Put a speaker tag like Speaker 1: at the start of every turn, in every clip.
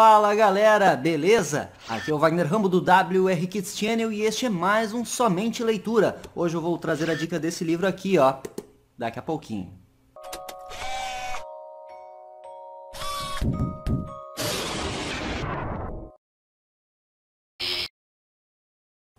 Speaker 1: Fala galera, beleza? Aqui é o Wagner Rambo do WR Kids Channel e este é mais um Somente Leitura. Hoje eu vou trazer a dica desse livro aqui, ó, daqui a pouquinho.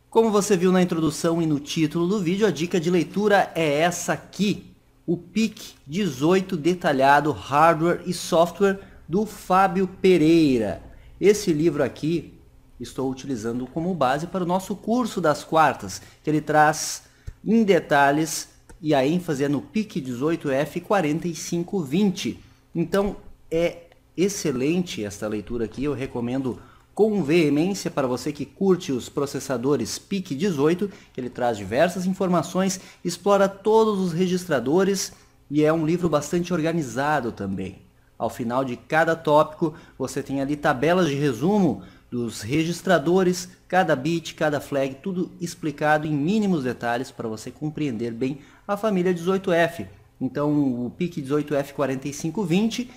Speaker 1: Como você viu na introdução e no título do vídeo, a dica de leitura é essa aqui. O PIC 18 detalhado hardware e software do Fábio Pereira. Esse livro aqui estou utilizando como base para o nosso curso das quartas, que ele traz em detalhes e a ênfase é no PIC 18F4520. Então é excelente esta leitura aqui, eu recomendo com veemência para você que curte os processadores PIC 18, que ele traz diversas informações, explora todos os registradores e é um livro bastante organizado também. Ao final de cada tópico, você tem ali tabelas de resumo dos registradores, cada bit, cada flag, tudo explicado em mínimos detalhes para você compreender bem a família 18F. Então, o PIC 18F4520,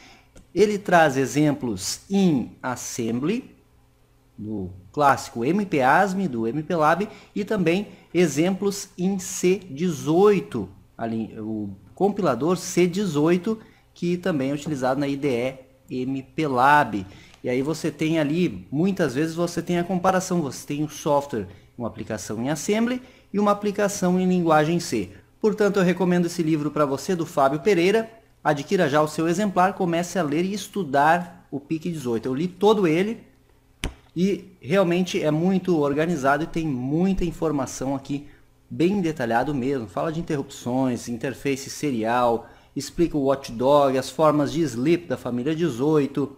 Speaker 1: ele traz exemplos em assembly, no clássico MPASM, do MPLAB, e também exemplos em C18, ali, o compilador C18, que também é utilizado na IDE MPLAB. E aí você tem ali, muitas vezes você tem a comparação, você tem um software, uma aplicação em Assembly e uma aplicação em linguagem C. Portanto, eu recomendo esse livro para você, do Fábio Pereira. Adquira já o seu exemplar, comece a ler e estudar o PIC 18. Eu li todo ele e realmente é muito organizado e tem muita informação aqui, bem detalhado mesmo. Fala de interrupções, interface serial, explica o watchdog, as formas de sleep da família 18.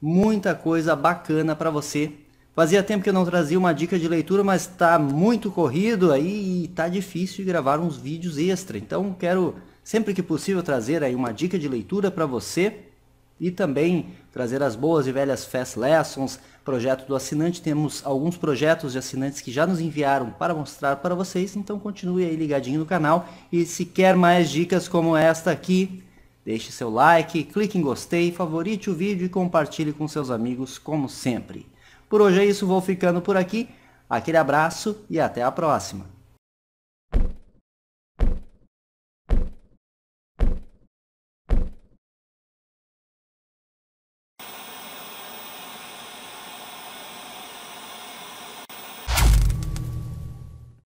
Speaker 1: Muita coisa bacana para você. Fazia tempo que eu não trazia uma dica de leitura, mas está muito corrido aí e está difícil gravar uns vídeos extra. Então quero sempre que possível trazer aí uma dica de leitura para você e também trazer as boas e velhas Fast Lessons, projeto do assinante. Temos alguns projetos de assinantes que já nos enviaram para mostrar para vocês, então continue aí ligadinho no canal. E se quer mais dicas como esta aqui, deixe seu like, clique em gostei, favorite o vídeo e compartilhe com seus amigos, como sempre. Por hoje é isso, vou ficando por aqui. Aquele abraço e até a próxima.